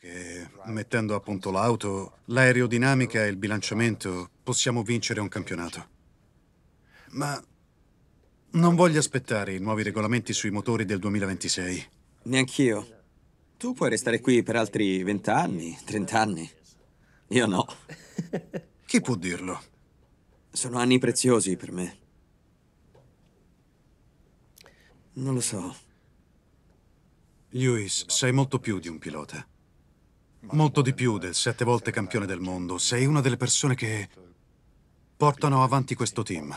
che mettendo a punto l'auto, l'aerodinamica e il bilanciamento possiamo vincere un campionato. Ma non voglio aspettare i nuovi regolamenti sui motori del 2026. Neanch'io. Tu puoi restare qui per altri vent'anni, trent'anni. Io no. Chi può dirlo? Sono anni preziosi per me. Non lo so. Lewis, sei molto più di un pilota molto di più del sette volte campione del mondo. Sei una delle persone che portano avanti questo team.